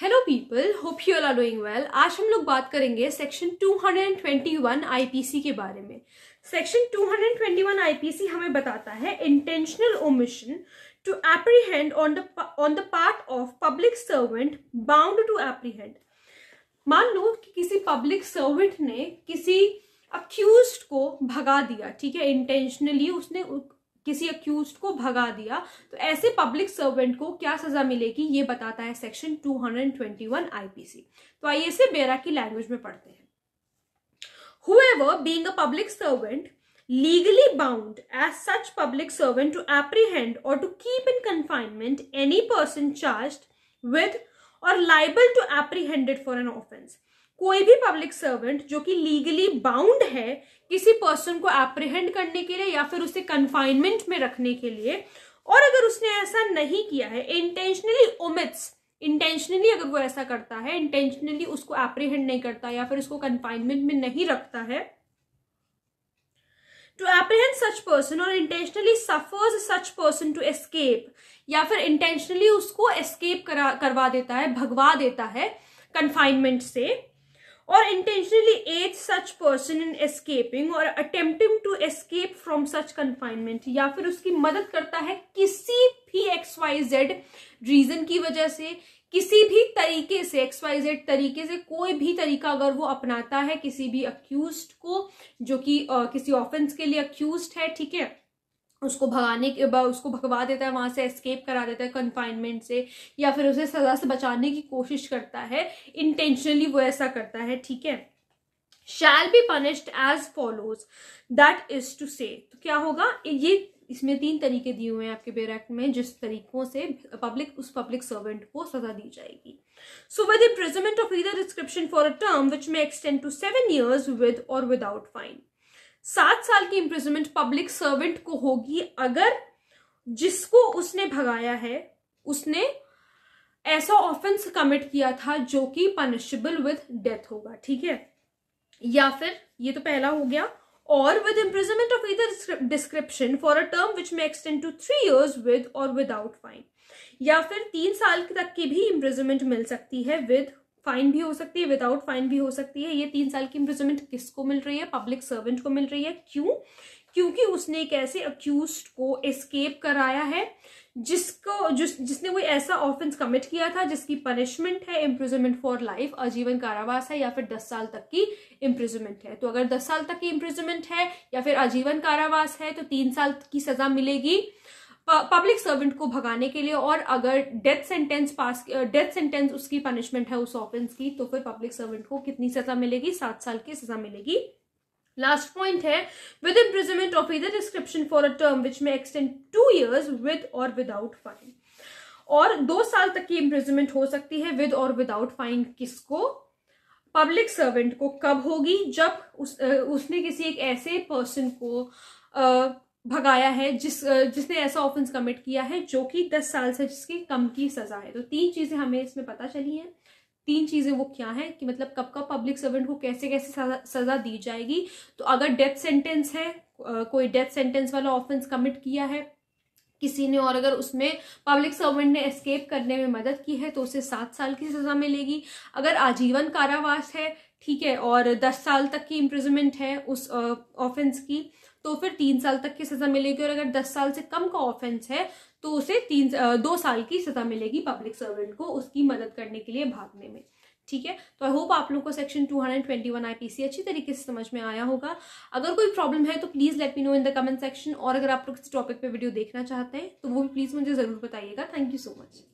hello people hope you all are doing well आज हम लोग बात करेंगे सेक्शन 221 आईपीसी के बारे में सेक्शन 221 आईपीसी हमें बताता है intentional omission to apprehend on the on the part of public servant bound to apprehend मान लो कि किसी पब्लिक सर्वेंट ने किसी अक्यूज को भगा दिया ठीक है इंटेंशनली उसने किसी अक्यूज को भगा दिया तो ऐसे पब्लिक सर्वेंट को क्या सजा मिलेगी ये बताता है सेक्शन 221 आईपीसी तो आइए इसे बेरा की लैंग्वेज में पढ़ते हैं however being a public servant legally bound as such public servant to apprehend और to keep in confinement any person charge with or liable to apprehended for an offence कोई भी पब्लिक सर्वेंट जो कि legally bound है किसी person को apprehend करने के लिए या फिर उसे कन्फाइनमेंट में रखने के लिए और अगर उसने ऐसा नहीं किया है इंटेंशनली ओमिट्स इंटेंशनली अगर वो ऐसा करता है इंटेंशनली उसको एप्रीहेंड नहीं करता या फिर उसको कन्फाइनमेंट में नहीं रखता है to apprehend such person or intentionally suffers such person to escape या फिर इंटेंशनली उसको एस्केप करा करवा देता है भगवा देता है confinement से or intentionally aid such person in escaping or attempting to escape from such confinement या फिर उसकी मदद करता है किसी भी एक्स वाई जेड रीजन की वजह से किसी भी तरीके से एक्स वाई जेड तरीके से कोई भी तरीका अगर वो अपनाता है किसी भी अक्यूज को जो कि किसी ऑफेंस के लिए अक्यूज है ठीक है उसको भगाने के उसको भगवा देता है वहाँ से एस्केप करा देता है कन्फाइनमेंट से या फिर उसे सज़ा से बचाने की कोशिश करता है इंटेंशनली वो ऐसा करता है ठीक है shall be punished as follows that is to say तो क्या होगा ये इसमें तीन तरीके दिए हुए हैं आपके बेयर एक्ट में जिस तरीकों से पब्लिक उस पब्लिक सर्वेंट को सजा दी जाएगी so with imprisonment of either description for a term which may extend to seven years with or without fine सात साल की इंप्रिजमेंट पब्लिक सर्वेंट को होगी अगर जिसको उसने भगाया है उसने ऐसा ऑफेंस कमिट किया था जो कि पनिशेबल विद डेथ होगा ठीक है या फिर ये तो पहला हो गया और with imprisonment of either description for a term which may extend to three years with or without fine या फिर तीन साल तक की भी इम्प्रिजमेंट मिल सकती है विद फाइन भी हो सकती है विदाउट फाइन भी हो सकती है ये तीन साल की इम्प्रिजमेंट किसको मिल रही है पब्लिक सर्वेंट को मिल रही है क्यों क्योंकि उसने एक ऐसे अक्यूज को एस्केप कराया है जिसको जिस जिसने कोई ऐसा ऑफेंस कमिट किया था जिसकी पनिशमेंट है इम्प्रिजमेंट फॉर लाइफ आजीवन कारावास है या फिर दस साल तक की इम्प्रिजमेंट है तो अगर दस साल तक की इम्प्रिजमेंट है या फिर आजीवन कारावास है तो तीन साल की सजा मिलेगी पब्लिक सर्वेंट को भगाने के लिए और अगर डेथ सेंटेंस पास डेथ सेंटेंस उसकी पनिशमेंट है उस ऑफेंस की तो फिर पब्लिक सर्वेंट को कितनी सजा मिलेगी सात साल की सजा मिलेगी लास्ट पॉइंट है with imprisonment of either description for a term which may extend to years with or without fine और दो साल तक की इम्प्रिजमेंट हो सकती है विद और विदाउट फाइन किसको पब्लिक सर्वेंट को कब होगी जब उस, उसने किसी एक ऐसे पर्सन को भगाया है जिस जिसने ऐसा ऑफेंस कमिट किया है जो कि दस साल से जिसकी कम की सजा है तो तीन चीजें हमें इसमें पता चली हैं तीन चीज़ें वो क्या हैं कि मतलब कब कब पब्लिक सर्वेंट को कैसे कैसे सजा, सजा दी जाएगी तो अगर डेथ सेंटेंस है कोई डेथ सेंटेंस वाला ऑफेंस कमिट किया है किसी ने और अगर उसमें पब्लिक सर्वेंट ने एस्केप करने में मदद की है तो उसे सात साल की सज़ा मिलेगी अगर आजीवन कारावास है ठीक है और दस साल तक की इम्प्रिजमेंट है उस ऑफेंस की तो फिर तीन साल तक की सजा मिलेगी और अगर दस साल से कम का ऑफेंस है तो उसे तीन दो साल की सजा मिलेगी पब्लिक सर्वेंट को उसकी मदद करने के लिए भागने में ठीक है तो आई होप आप लोगों को सेक्शन 221 आईपीसी अच्छी तरीके से समझ में आया होगा अगर कोई प्रॉब्लम है तो please let me know in the comment section और अगर आप लोग किसी टॉपिक पे वीडियो देखना चाहते हैं तो वो भी प्लीज़ मुझे ज़रूर बताइएगा थैंक यू सो मच